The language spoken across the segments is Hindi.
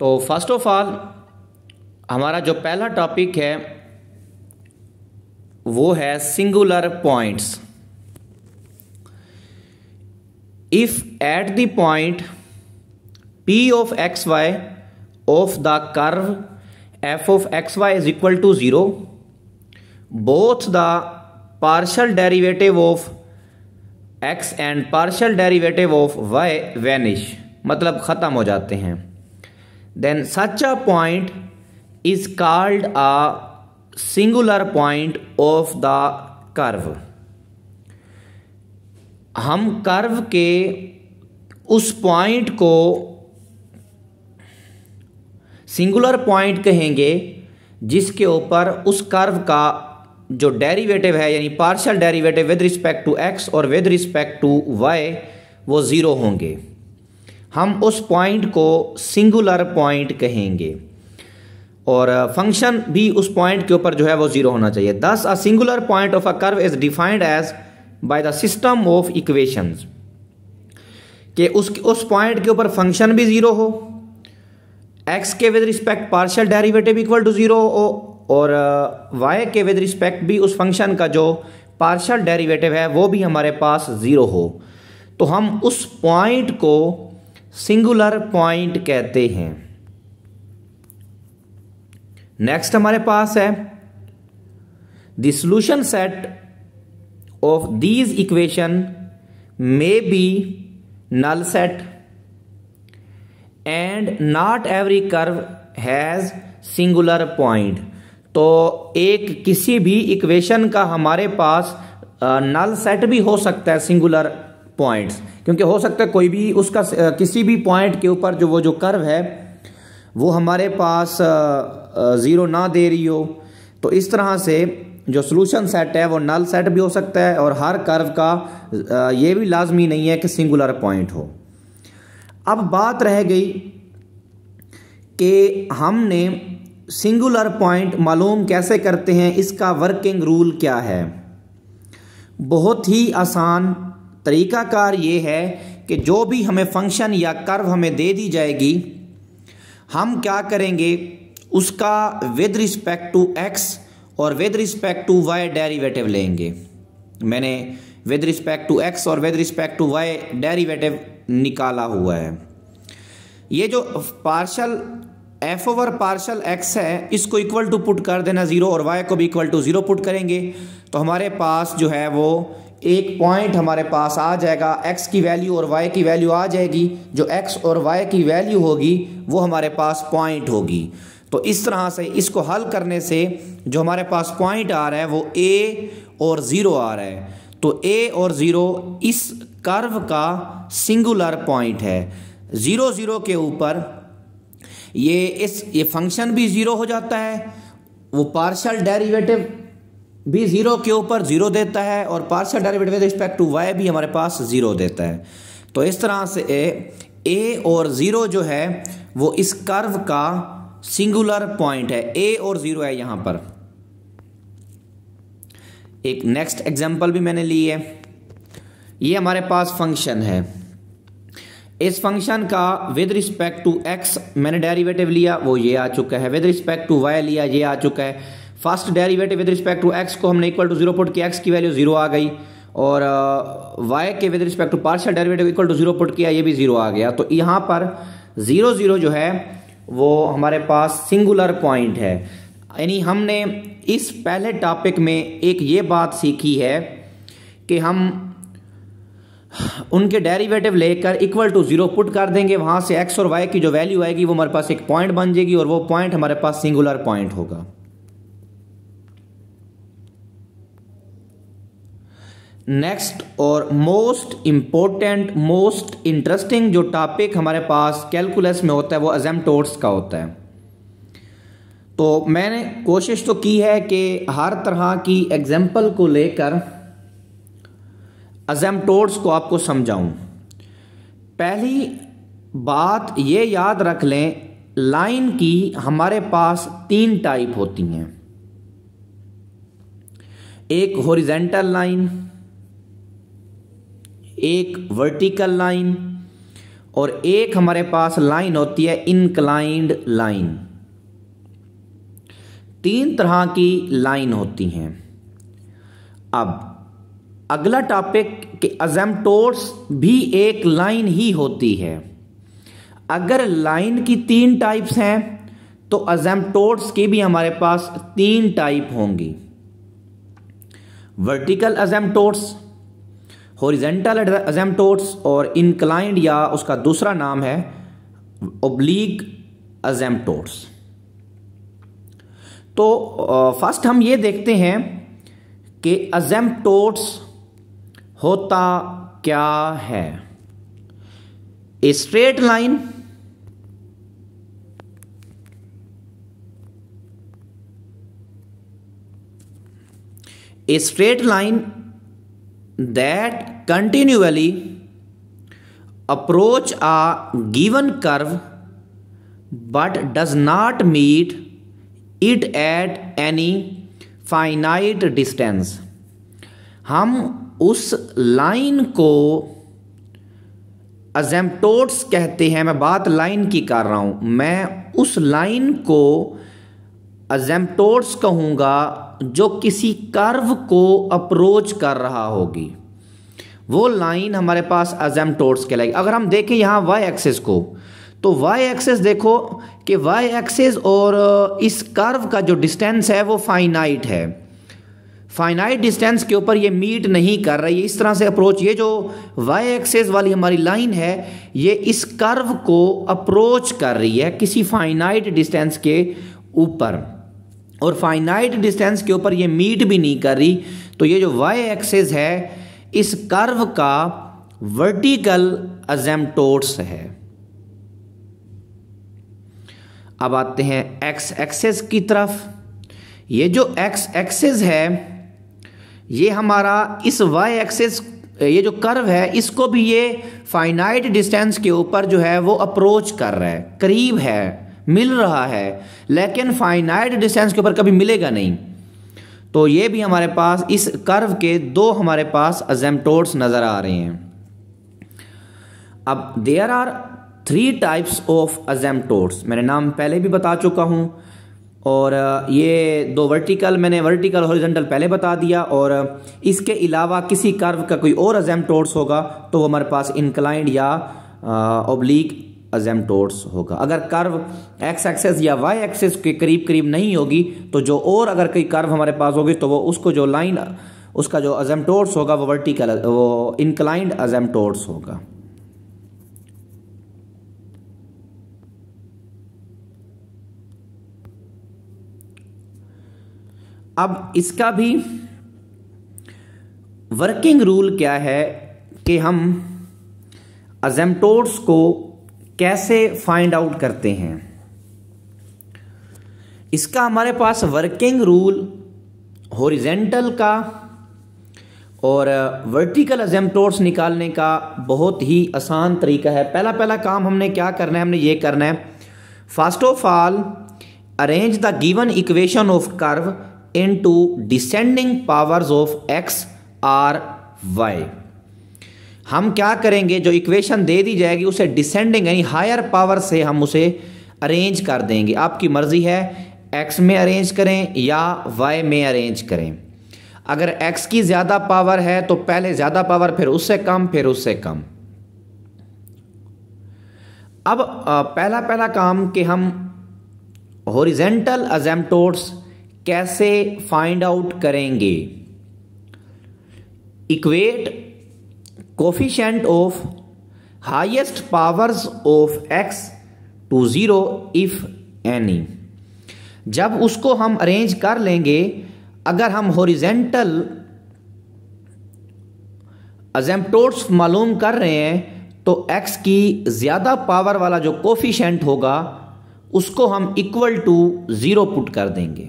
तो फर्स्ट ऑफ ऑल हमारा जो पहला टॉपिक है वो है singular points if at the point P of X Y of the curve F of X Y is equal to zero both the partial derivative of X and partial derivative of Y vanish मतलब ख़त्म हो जाते हैं then such a point is called a singular point of the curve हम कर्व के उस पॉइंट को सिंगुलर पॉइंट कहेंगे जिसके ऊपर उस कर्व का जो डेरिवेटिव है यानी partial derivative with respect to x और विद रिस्पेक्ट टू वाई वो ज़ीरो होंगे हम उस पॉइंट को सिंगुलर पॉइंट कहेंगे और फंक्शन uh, भी उस पॉइंट के ऊपर जो है वो जीरो होना चाहिए thus a singular point of a curve is defined as by the system of equations कि उस उस पॉइंट के ऊपर फंक्शन भी जीरो हो एक्स के with respect partial derivative equal to zero हो और वाई uh, के विद रिस्पेक्ट भी उस फंक्शन का जो पार्शियल डेरिवेटिव है वो भी हमारे पास ज़ीरो हो तो हम उस पॉइंट को सिंगुलर पॉइंट कहते हैं नेक्स्ट हमारे पास है the solution set of these equation may be null set and not every curve has singular point तो एक किसी भी इक्वेशन का हमारे पास नल सेट भी हो सकता है सिंगुलर पॉइंट्स क्योंकि हो सकता है कोई भी उसका किसी भी पॉइंट के ऊपर जो वो जो कर्व है वो हमारे पास ज़ीरो ना दे रही हो तो इस तरह से जो सोलूशन सेट है वो नल सेट भी हो सकता है और हर कर्व का ये भी लाजमी नहीं है कि सिंगुलर पॉइंट हो अब बात रह गई कि हमने सिंगुलर पॉइंट मालूम कैसे करते हैं इसका वर्किंग रूल क्या है बहुत ही आसान तरीक़ाकार ये है कि जो भी हमें फंक्शन या कर्व हमें दे दी जाएगी हम क्या करेंगे उसका विद रिस्पेक्ट टू एक्स और with respect to y derivative लेंगे मैंने विद रिस्पेक्ट टू एक्स और with respect to y derivative निकाला हुआ है ये जो partial f over partial x है इसको इक्वल टू पुट कर देना ज़ीरो और वाई को भी इक्वल टू ज़ीरो पुट करेंगे तो हमारे पास जो है वो एक पॉइंट हमारे पास आ जाएगा एक्स की वैल्यू और वाई की वैल्यू आ जाएगी जो एक्स और वाई की वैल्यू होगी वो हमारे पास पॉइंट होगी तो इस तरह से इसको हल करने से जो हमारे पास पॉइंट आ रहा है वो ए और ज़ीरो आ रहा है तो ए और ज़ीरो इस कर्व का सिंगुलर पॉइंट है ज़ीरो ज़ीरो के ऊपर ये इस ये फंक्शन भी ज़ीरो हो जाता है वो पार्शल डेरिवेटिव भी ज़ीरो के ऊपर ज़ीरो देता है और partial derivative with respect to y भी हमारे पास ज़ीरो देता है तो इस तरह से ए ए और ज़ीरो जो है वो इस कर्व का सिंगुलर पॉइंट है ए और ज़ीरो है यहां पर एक नेक्स्ट एग्जाम्पल भी मैंने ली है ये हमारे पास फंक्शन है इस फंक्शन का विद रिस्पेक्ट टू एक्स मैंने डेरिवेटिव लिया वो ये आ चुका है विद रिस्पेक्ट टू वाई लिया ये आ चुका है first derivative with respect to x को हमने इक्वल टू जीरो पुट किया एक्स की वैल्यू जीरो आ गई और वाई uh, के with respect to partial derivative equal to zero put किया ये भी जीरो आ गया तो यहाँ पर जीरो जीरो जो है वो हमारे पास सिंगुलर पॉइंट है यानी हमने इस पहले टॉपिक में एक ये बात सीखी है कि हम उनके डेरिवेटिव लेकर इक्वल टू जीरो पुट कर देंगे वहाँ से एक्स और वाई की जो वैल्यू आएगी वो हमारे पास एक पॉइंट बन जाएगी और वो पॉइंट हमारे पास सिंगुलर पॉइंट होगा नेक्स्ट और मोस्ट इम्पोर्टेंट मोस्ट इंटरेस्टिंग जो टॉपिक हमारे पास कैलकुलस में होता है वो एजमटोट्स का होता है तो मैंने कोशिश तो की है कि हर तरह की एग्जाम्पल को लेकर एजमटोट्स को आपको समझाऊं पहली बात ये याद रख लें लाइन की हमारे पास तीन टाइप होती हैं एक होरिजेंटल लाइन एक वर्टिकल लाइन और एक हमारे पास लाइन होती है इनक्लाइंड लाइन तीन तरह की लाइन होती हैं अब अगला टॉपिक कि अजम्पटोर्स भी एक लाइन ही होती है अगर लाइन की तीन टाइप्स हैं तो अजम्पटोर्स की भी हमारे पास तीन टाइप होंगी वर्टिकल अजम्पटोर्स हॉरिजेंटल एजम्टोट्स और इनक्लाइंड या उसका दूसरा नाम है ओब्लीग एजम्टोट्स तो फर्स्ट हम ये देखते हैं कि अजेम्पटोट्स होता क्या है a straight line a straight line that continuously approach a given curve but does not meet it at any finite distance हम उस लाइन को अजेम्पटोट्स कहते हैं मैं बात लाइन की कर रहा हूँ मैं उस लाइन को अजेम्पटोट्स कहूँगा जो किसी कर्व को अप्रोच कर रहा होगी वो लाइन हमारे पास अजम टोर्स के लाइक अगर हम देखें यहाँ वाई एक्सेस को तो वाई एक्सेस देखो कि वाई एक्सेस और uh, इस कर्व का जो डिस्टेंस है वो फाइनाइट है फाइनाइट डिस्टेंस के ऊपर ये मीट नहीं कर रही है इस तरह से अप्रोच ये जो वाई एक्सेस वाली हमारी लाइन है ये इस कर्व को अप्रोच कर रही है किसी फाइनाइट डिस्टेंस के ऊपर और फाइनाइट डिस्टेंस के ऊपर ये मीट भी नहीं कर रही तो ये जो वाई एक्सेस है इस कर्व का वर्टिकल अजेमटोर्स है अब आते हैं एक्स एक्सेस की तरफ ये जो एक्स एक्सेस है ये हमारा इस वाई एक्सेस ये जो कर्व है इसको भी ये फाइनाइट डिस्टेंस के ऊपर जो है वो अप्रोच कर रहा है करीब है मिल रहा है लेकिन फाइनाइट डिस्टेंस के ऊपर कभी मिलेगा नहीं तो ये भी हमारे पास इस कर्व के दो हमारे पास अजेमटोड्स नज़र आ रहे हैं अब there are three types of asymptotes मैंने नाम पहले भी बता चुका हूं और ये दो वर्टिकल मैंने वर्टिकल हॉरिजेंटल पहले बता दिया और इसके अलावा किसी कर्व का कोई और अजेमटोड्स होगा तो वो हमारे पास इंक्लाइंड या ओब्लिक अजेमटोड्स होगा अगर कर्व एक्स एक्सेस या वाई एक्सेस के करीब करीब नहीं होगी तो जो और अगर कोई कर्व हमारे पास होगी तो वो उसको जो लाइन उसका जो अजेमटोड्स होगा वो वर्टिकल वो इनक्लाइंड अजेमटोड्स होगा अब इसका भी वर्किंग रूल क्या है कि हम अजेमटोड्स को कैसे फाइंड आउट करते हैं इसका हमारे पास वर्किंग रूल होरिजेंटल का और वर्टिकल uh, एजेंटोर्स निकालने का बहुत ही आसान तरीका है पहला पहला काम हमने क्या करना है हमने ये करना है first of all arrange the given equation of curve into descending powers of x or y हम क्या करेंगे जो इक्वेशन दे दी जाएगी उसे डिसेंडिंग यानी हायर पावर से हम उसे अरेंज कर देंगे आपकी मर्ज़ी है एक्स में अरेंज करें या वाई में अरेंज करें अगर एक्स की ज़्यादा पावर है तो पहले ज़्यादा पावर फिर उससे कम फिर उससे कम अब पहला पहला काम कि हम हॉरिजेंटल अजेम्टोड्स कैसे फाइंड आउट करेंगे equate coefficient of highest powers of x to zero if any जब उसको हम अरेंज कर लेंगे अगर हम हॉरिजेंटल एजेम्पटोट्स मालूम कर रहे हैं तो x की ज़्यादा पावर वाला जो कोफिशेंट होगा उसको हम इक्वल टू ज़ीरो पुट कर देंगे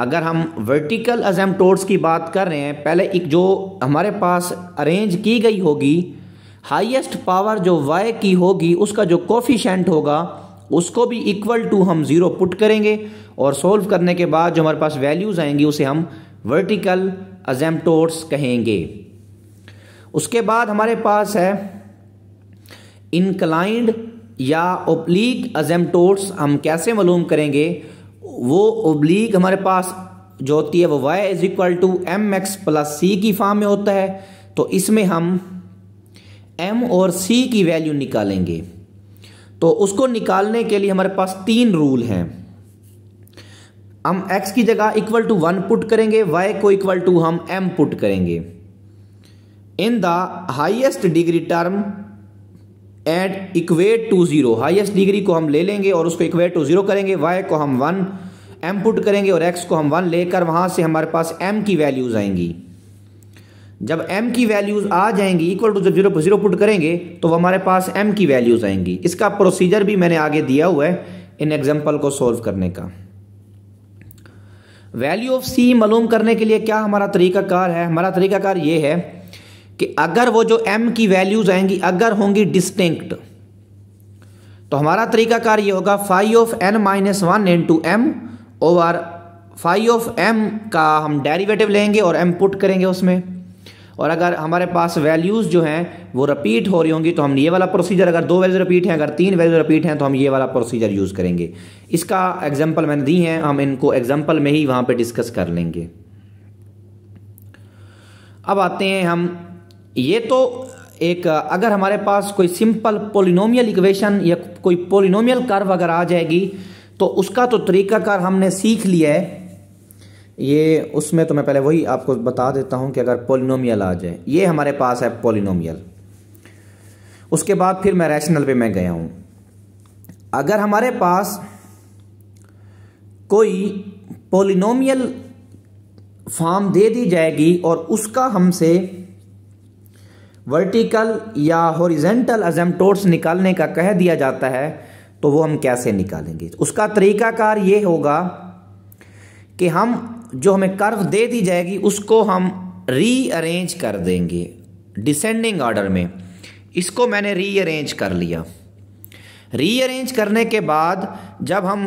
अगर हम वर्टिकल अजम्टोर्स की बात कर रहे हैं पहले एक जो हमारे पास अरेंज की गई होगी हाईएस्ट पावर जो वाई की होगी उसका जो कोफिशेंट होगा उसको भी इक्वल टू हम ज़ीरो पुट करेंगे और सोल्व करने के बाद जो हमारे पास वैल्यूज़ आएंगी उसे हम वर्टिकल अजम्टोर्स कहेंगे उसके बाद हमारे पास है इनक्लाइंड या ओप्लीक अजम्टोर्स हम कैसे मालूम करेंगे वो ओब्लिक हमारे पास जो होती है वो y is equal to m x plus c की फॉर्म में होता है तो इसमें हम m और c की वैल्यू निकालेंगे तो उसको निकालने के लिए हमारे पास तीन रूल हैं हम x की जगह इक्वल टू वन पुट करेंगे y को इक्वल टू हम m पुट करेंगे in the highest degree term at equate to zero highest degree को हम ले लेंगे और उसको इक्वेट टू जीरो करेंगे वाई को हम वन एम पुट करेंगे और एक्स को हम वन लेकर वहां से हमारे पास एम की वैल्यूज़ आएंगी जब m की वैल्यूज़ आ जाएंगी इक्वल टू जब जीरो जीरो पुट करेंगे तो हमारे पास m की वैल्यूज़ आएंगी इसका प्रोसीजर भी मैंने आगे दिया हुआ है इन एग्जाम्पल को सॉल्व करने का वैल्यू ऑफ सी मालूम करने के लिए क्या हमारा तरीका कार है हमारा तरीका कार ये है कि अगर वो जो एम की वैल्यूज़ आएंगी अगर होंगी डिस्टिंक्ट तो हमारा कार ये होगा five of n minus one in two m over five of m का हम डेरिवेटिव लेंगे और एम पुट करेंगे उसमें और अगर हमारे पास वैल्यूज़ जो हैं वो रिपीट हो रही होंगी तो हम ये वाला प्रोसीजर अगर दो वैल्यू रिपीट हैं अगर तीन वैल्यू रिपीट हैं तो हम ये वाला प्रोसीजर यूज़ करेंगे इसका एग्जाम्पल मैंने दी है हम इनको एग्जाम्पल में ही वहाँ पर डिस्कस कर लेंगे अब आते हैं हम ये तो एक अगर हमारे पास कोई सिंपल पोलिनोमियल इक्वेशन या कोई पोलिनोमियल कर्व अगर आ जाएगी तो उसका तो तरीकाकार हमने सीख लिया है ये उसमें तो मैं पहले वही आपको बता देता हूँ कि अगर पोलिनोमियल आ जाए ये हमारे पास है पोलिनोमियल उसके बाद फिर मैं रैशनल पे मैं गया हूँ अगर हमारे पास कोई पोलिनोमियल फॉर्म दे दी जाएगी और उसका हमसे वर्टिकल या हॉरिजेंटल अजमटोट्स निकालने का कह दिया जाता है तो वो हम कैसे निकालेंगे उसका तरीकाकार ये होगा कि हम जो हमें कर्व दे दी जाएगी उसको हम रीअरेंज कर देंगे डिसेंडिंग ऑर्डर में इसको मैंने रीअरेंज कर लिया रीअरेंज करने के बाद जब हम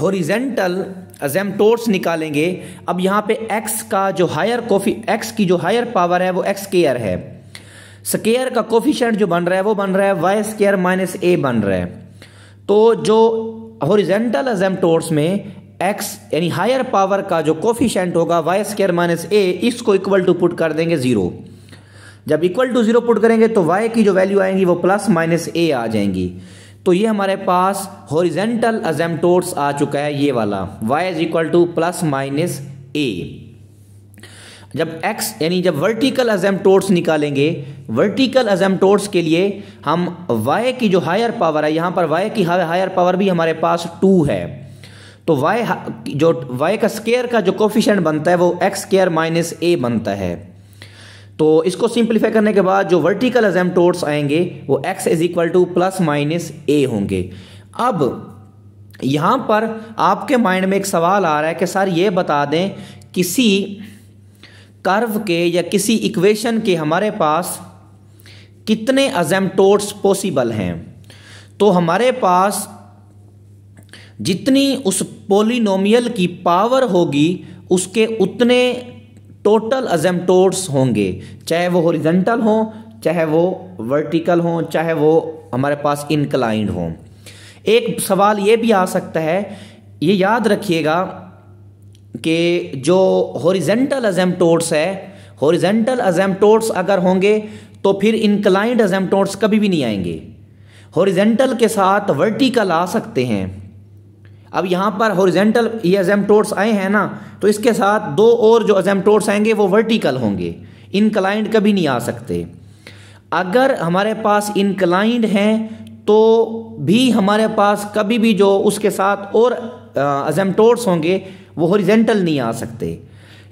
हॉरिजेंटल अजेमटोर्स निकालेंगे अब यहाँ पे एक्स का जो हायर कॉफी एक्स की जो हायर पावर है वो एक्स केयर है स्केयर का कोफिशेंट जो बन रहा है वो बन रहा है वाई स्केयर माइनस ए बन रहा है तो जो हॉरिजेंटल अजेमटोर्स में एक्स यानी हायर पावर का जो कोफिशेंट होगा वाई स्केयर माइनस ए इसको इक्वल टू पुट कर देंगे ज़ीरो जब इक्वल टू ज़ीरो पुट करेंगे तो वाई की जो वैल्यू आएंगी वो प्लस माइनस ए आ जाएंगी तो ये हमारे पास हॉरिजेंटल अजेमटोर्स आ चुका है ये वाला y is equal to plus minus a जब x यानी जब वर्टिकल अजेमटोर्स निकालेंगे वर्टिकल अजेमटोर्स के लिए हम y की जो हायर पावर है यहां पर y की हायर पावर भी हमारे पास टू है तो y जो y का स्केयर का जो कोफिशेंट बनता है वो एक्स स्केयर माइनस ए बनता है तो इसको सिंप्लीफाई करने के बाद जो वर्टिकल एजेमटोर्स आएंगे वो x is equal to plus minus a होंगे अब यहाँ पर आपके माइंड में एक सवाल आ रहा है कि सर ये बता दें किसी कर्व के या किसी इक्वेशन के हमारे पास कितने अजेमटोर्स पॉसिबल हैं तो हमारे पास जितनी उस पोलिनोमियल की पावर होगी उसके उतने टोटल अजम्पटोर्स होंगे चाहे वो हॉरिजेंटल हों चाहे वो वर्टिकल हों चाहे वो हमारे पास इनक्लाइंड हों एक सवाल ये भी आ सकता है ये याद रखिएगा कि जो हॉरिजेंटल अजम्पटोर्स है हॉरिजेंटल अजम्पटोर्स अगर होंगे तो फिर इनक्लाइंड अजम्पटोर्स कभी भी नहीं आएंगे हॉरिजेंटल के साथ वर्टिकल आ सकते हैं अब यहाँ पर हॉरिजेंटल ये एजेमटोड्स आए हैं ना तो इसके साथ दो और जो एजेमटोर्स आएंगे वो वर्टिकल होंगे इनक्लाइंड कभी नहीं आ सकते अगर हमारे पास इनक्लाइंड हैं तो भी हमारे पास कभी भी जो उसके साथ और एजेमटोड्स होंगे वो हॉरिजेंटल नहीं आ सकते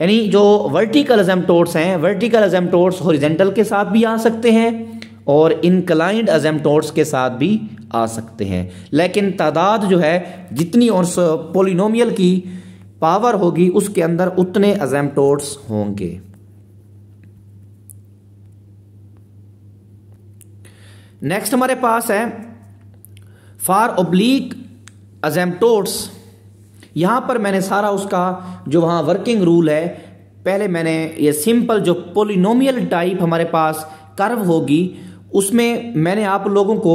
यानी जो वर्टिकल एजेमटोड्स हैं वर्टिकल एजेमटोड्स हॉरिजेंटल के साथ भी आ सकते हैं और इनक्लाइंड एजेमटोर्स के साथ भी आ सकते हैं लेकिन तादाद जो है जितनी और पोलिनोमियल की पावर होगी उसके अंदर उतने एजेमटोड्स होंगे नेक्स्ट हमारे पास है फार ओब्लिक एजेमटोड्स यहां पर मैंने सारा उसका जो वहां वर्किंग रूल है पहले मैंने ये सिंपल जो पोलिनोमियल टाइप हमारे पास कर्व होगी उसमें मैंने आप लोगों को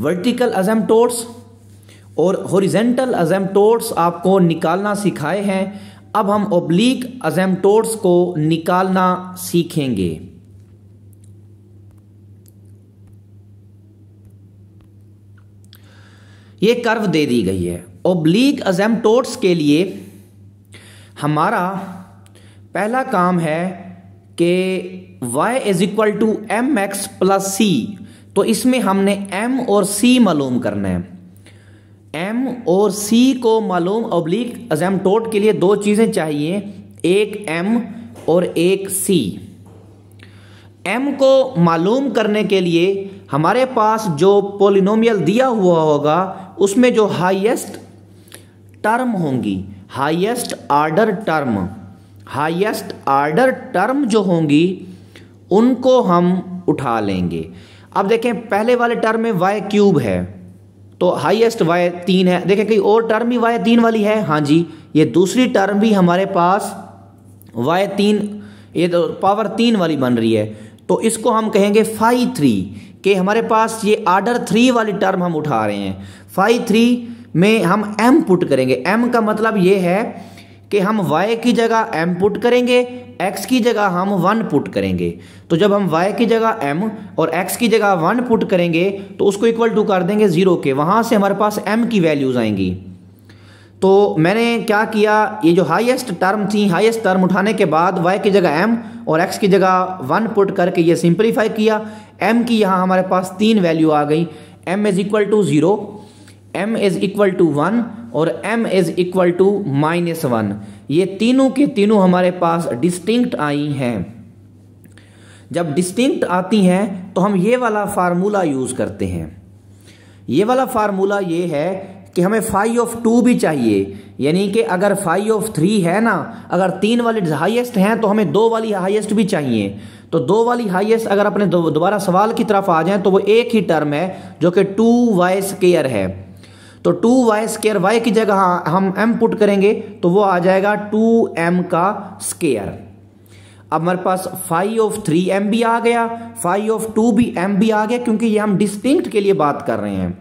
वर्टिकल अजम्टोर्स और हॉरिजेंटल अजेमटोट्स आपको निकालना सिखाए हैं अब हम ओब्लिक अजम्टोर्स को निकालना सीखेंगे ये कर्व दे दी गई है ओब्लिक अजेमटोट्स के लिए हमारा पहला काम है कि y is equal to m x plus c तो इसमें हमने एम और सी मालूम करना है एम और सी को मालूम अजैम टोट के लिए दो चीज़ें चाहिए एक एम और एक सी एम को मालूम करने के लिए हमारे पास जो पोलिनोमियल दिया हुआ होगा उसमें जो हाईएस्ट टर्म होंगी highest order term highest order term जो होंगी उनको हम उठा लेंगे अब देखें पहले वाले टर्म में वाई क्यूब है तो हाईएस्ट वाई तीन है देखें कहीं और टर्म भी वाई तीन वाली है हाँ जी ये दूसरी टर्म भी हमारे पास वाई तीन ये तो पावर तीन वाली बन रही है तो इसको हम कहेंगे फाई थ्री कि हमारे पास ये आर्डर थ्री वाली टर्म हम उठा रहे हैं फाई थ्री में हम एम पुट करेंगे एम का मतलब ये है कि हम y की जगह m पुट करेंगे x की जगह हम वन पुट करेंगे तो जब हम y की जगह m और x की जगह वन पुट करेंगे तो उसको इक्वल टू कर देंगे ज़ीरो के वहां से हमारे पास m की वैल्यूज़ आएंगी तो मैंने क्या किया ये जो हाईएस्ट टर्म थी हाईएस्ट टर्म उठाने के बाद y की जगह m और x की जगह वन पुट करके ये सिंप्लीफाई किया m की यहाँ हमारे पास तीन वैल्यू आ गई m is equal to zero m is equal to one और m is equal to minus one ये तीनों के तीनों हमारे पास डिस्टिंक्ट आई हैं जब डिस्टिंक्ट आती हैं तो हम ये वाला फार्मूला यूज़ करते हैं ये वाला फार्मूला ये है कि हमें फाइव ऑफ टू भी चाहिए यानी कि अगर फाइव ऑफ थ्री है ना अगर तीन वाले हाईएस्ट हैं तो हमें दो वाली हाईएस्ट भी चाहिए तो दो वाली हाईएस्ट अगर अपने दोबारा सवाल की तरफ आ जाएं तो वो एक ही टर्म है जो कि टू वाई स्केयर है तो टू वाई स्केयर वाई की जगह हम एम पुट करेंगे तो वो आ जाएगा टू एम का स्केयर अब हमारे पास फाइव ऑफ थ्री एम भी आ गया फाइव ऑफ टू भी एम भी आ गया क्योंकि ये हम डिस्टिंक्ट के लिए बात कर रहे हैं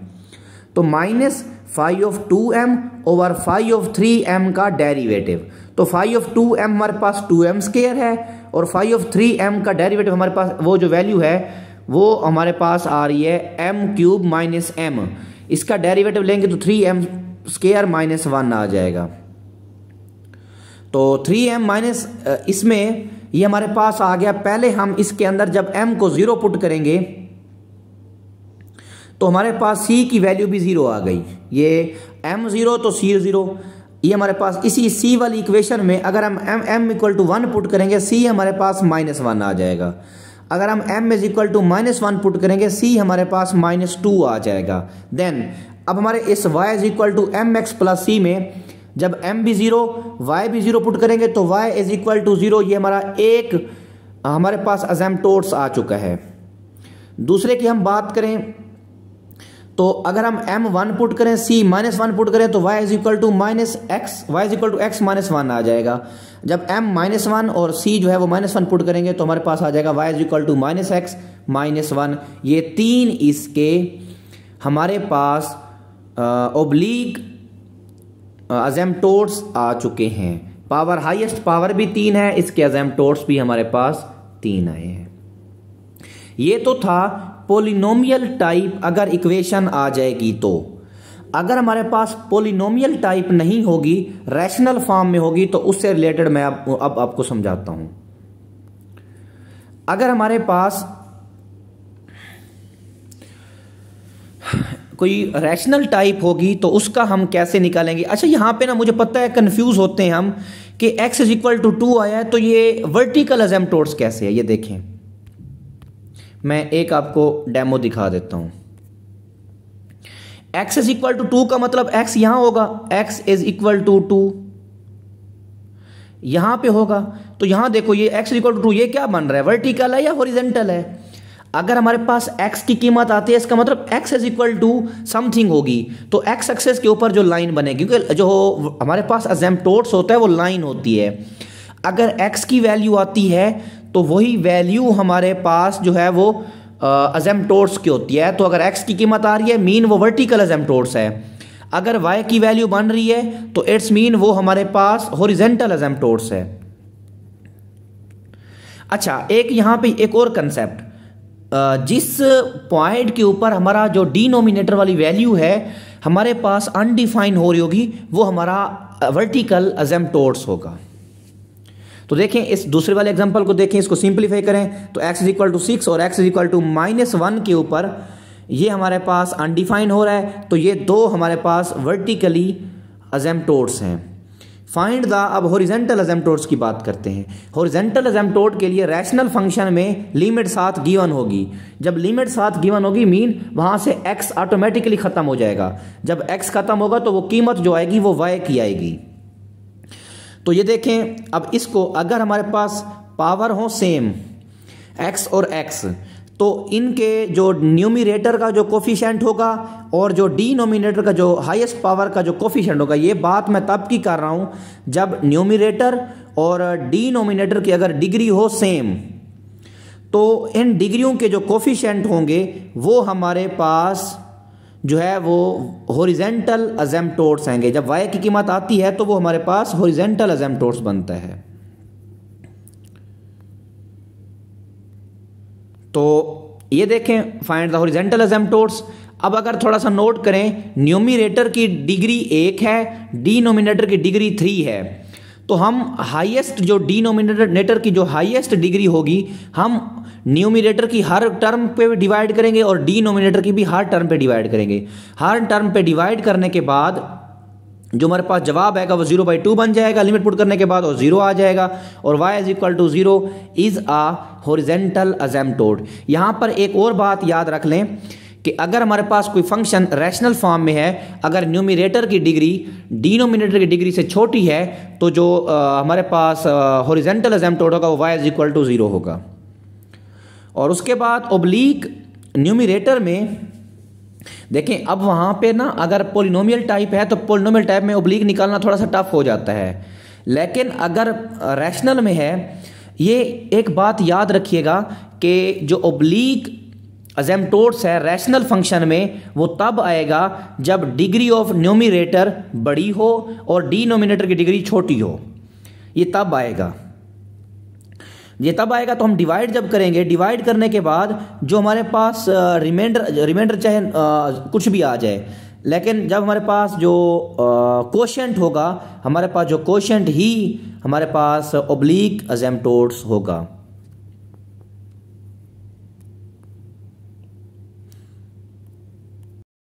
तो minus five of two m over five of three m का डेरिवेटिव तो फाइव ऑफ टू एम हमारे पास टू एम स्केयर है और फाइव ऑफ थ्री एम का डेरिवेटिव हमारे पास वो जो वैल्यू है वो हमारे पास आ रही है एम क्यूब माइनस एम इसका डेरिवेटिव लेंगे तो three m square minus one आ जाएगा तो थ्री एम माइनस इसमें ये हमारे पास आ गया पहले हम इसके अंदर जब एम को ज़ीरो पुट करेंगे तो हमारे पास सी की वैल्यू भी ज़ीरो आ गई ये एम ज़ीरो तो सी ज़ीरो ये हमारे पास इसी सी वाली इक्वेशन में अगर हम m m equal to one put करेंगे सी हमारे पास माइनस वन आ जाएगा अगर हम m is equal to minus one put करेंगे c हमारे पास माइनस टू आ जाएगा देन अब हमारे इस y is equal to m x plus c में जब m भी जीरो y भी जीरो पुट करेंगे तो y is equal to zero ये हमारा एक हमारे पास अजैम आ चुका है दूसरे की हम बात करें तो अगर हम एम वन पुट करें सी माइनस वन पुट करें तो y is equal to minus x Y is equal to x minus one आ जाएगा जब एम माइनस वन और सी जो है वो माइनस वन पुट करेंगे तो हमारे पास आ जाएगा y is equal to minus x minus one ये तीन इसके हमारे पास ओब्लीग अजैमटोट्स आ चुके हैं पावर हाईएस्ट पावर भी तीन है इसके अजैमटोट्स भी हमारे पास तीन आए हैं ये तो था पोलिनोमियल टाइप अगर इक्वेशन आ जाएगी तो अगर हमारे पास पोलिनोमियल टाइप नहीं होगी रैशनल फॉर्म में होगी तो उससे रिलेटेड मैं आप, अब आपको समझाता हूं अगर हमारे पास कोई रैशनल टाइप होगी तो उसका हम कैसे निकालेंगे अच्छा यहां पे ना मुझे पता है कंफ्यूज होते हैं हम कि x is equal to two आया है तो ये वर्टिकल अजेम्प्टोर्स कैसे है ये देखें मैं एक आपको डेमो दिखा देता हूं x is equal to two का मतलब x यहां होगा x is equal to two यहां पे होगा तो यहां देखो ये x इक्वल टू टू ये क्या बन रहा है वर्टिकल है या हॉरिजेंटल है अगर हमारे पास x की कीमत आती है इसका मतलब x is equal to something होगी तो x एक्सेस के ऊपर जो लाइन बनेगी क्योंकि जो हमारे पास एजेम्टोट्स होता है वो लाइन होती है अगर x की वैल्यू आती है तो वही वैल्यू हमारे पास जो है वो अजेमटोर्स की होती है तो अगर x की कीमत आ रही है मीन वो वर्टिकल अजेमटोर्स है अगर y की वैल्यू बन रही है तो इट्स मीन वो हमारे पास होरिजेंटल अजेमटोर्स है अच्छा एक यहाँ पे एक और कंसेप्ट जिस पॉइंट के ऊपर हमारा जो डिनोमिनेटर वाली वैल्यू है हमारे पास अनडिफाइन हो रही होगी वो हमारा वर्टिकल अजेमटोर्स होगा तो देखें इस दूसरे वाले एग्जाम्पल को देखें इसको सिंप्लीफाई करें तो x is equal to six और x is equal to minus one के ऊपर ये हमारे पास अनडिफाइन हो रहा है तो ये दो हमारे पास वर्टिकली अजेम्टोड्स हैं फाइंड द अब हॉरिजेंटल एजेम्टोड्स की बात करते हैं होरिजेंटल एजेम्टोड के लिए रैशनल फंक्शन में लिमिट साथ गिवन होगी जब लिमिट साथ गिवन होगी मीन वहां से एक्स ऑटोमेटिकली ख़त्म हो जाएगा जब एक्स ख़त्म होगा तो वो कीमत जो आएगी वो वाई की आएगी तो ये देखें अब इसको अगर हमारे पास पावर हो सेम एक्स और एक्स तो इनके जो न्यूमिनेटर का जो कोफिशेंट होगा और जो डिनोमिनेटर का जो हाईएस्ट पावर का जो कोफिशेंट होगा ये बात मैं तब की कर रहा हूँ जब न्यूमिनेटर और डिनोमिनेटर की अगर डिग्री हो सेम तो इन डिग्रियों के जो कोफिशेंट होंगे वो हमारे पास जो है वो हॉरिजेंटल अजेमटोर्स आएंगे जब वाई की कीमत आती है तो वो हमारे पास हॉरिजेंटल अजेमटोर्स बनता है तो ये देखें फाइंड द हॉरिजेंटल अजेमटोर्स अब अगर थोड़ा सा नोट करें न्यूमिनेटर की डिग्री एक है डी की डिग्री थ्री है तो हम हाईएस्ट जो डिनोमिनेटर की जो हाईएस्ट डिग्री होगी हम न्यूमिनेटर की हर टर्म पे डिवाइड करेंगे और डिनोमिनेटर की भी हर टर्म पे डिवाइड करेंगे हर टर्म पे डिवाइड करने के बाद जो हमारे पास जवाब आएगा वो जीरो बाई टू बन जाएगा लिमिट पुट करने के बाद और जीरो आ जाएगा और y is equal to zero is a horizontal asymptote यहां पर एक और बात याद रख लें कि अगर हमारे पास कोई फंक्शन रैशनल फॉर्म में है अगर न्यूमिनेटर की डिग्री डिनोमिनेटर की डिग्री से छोटी है तो जो आ, हमारे पास हॉरिजेंटल एजेम्प्टोड होगा वो y is equal to zero होगा और उसके बाद ओब्लीक न्यूमिनेटर में देखें अब वहाँ पे ना अगर पोलिनोमियल टाइप है तो पोलिनोमियल टाइप में ओब्लीक निकालना थोड़ा सा टफ हो जाता है लेकिन अगर रैशनल में है ये एक बात याद रखिएगा कि जो ओब्लीक अजेमटोट्स है रैशनल फंक्शन में वो तब आएगा जब डिग्री ऑफ न्योमिनेटर बड़ी हो और डिनोमिनेटर की डिग्री छोटी हो ये तब आएगा ये तब आएगा तो हम डिवाइड जब करेंगे डिवाइड करने के बाद जो हमारे पास रिमाइंडर रिमाइंडर चाहे कुछ भी आ जाए लेकिन जब हमारे पास जो कोशेंट होगा हमारे पास जो कोशेंट ही हमारे पास ओब्लिक अजेमटोट्स होगा